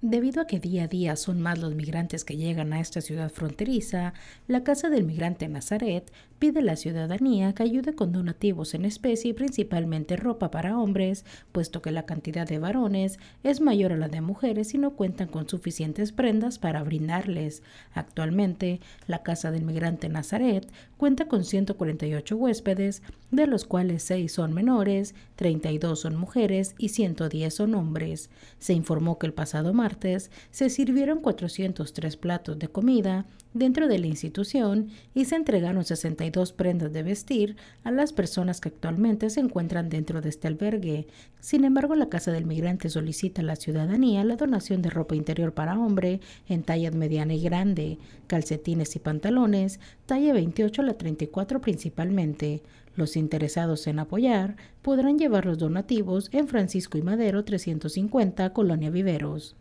Debido a que día a día son más los migrantes que llegan a esta ciudad fronteriza, la Casa del Migrante Nazaret pide a la ciudadanía que ayude con donativos en especie, y principalmente ropa para hombres, puesto que la cantidad de varones es mayor a la de mujeres y no cuentan con suficientes prendas para brindarles. Actualmente, la Casa del Migrante Nazaret cuenta con 148 huéspedes, de los cuales 6 son menores, 32 son mujeres y 110 son hombres. Se informó que el pasado se sirvieron 403 platos de comida dentro de la institución y se entregaron 62 prendas de vestir a las personas que actualmente se encuentran dentro de este albergue. Sin embargo, la Casa del Migrante solicita a la ciudadanía la donación de ropa interior para hombre en talla mediana y grande, calcetines y pantalones, talla 28 a la 34 principalmente. Los interesados en apoyar podrán llevar los donativos en Francisco y Madero 350, Colonia Viveros.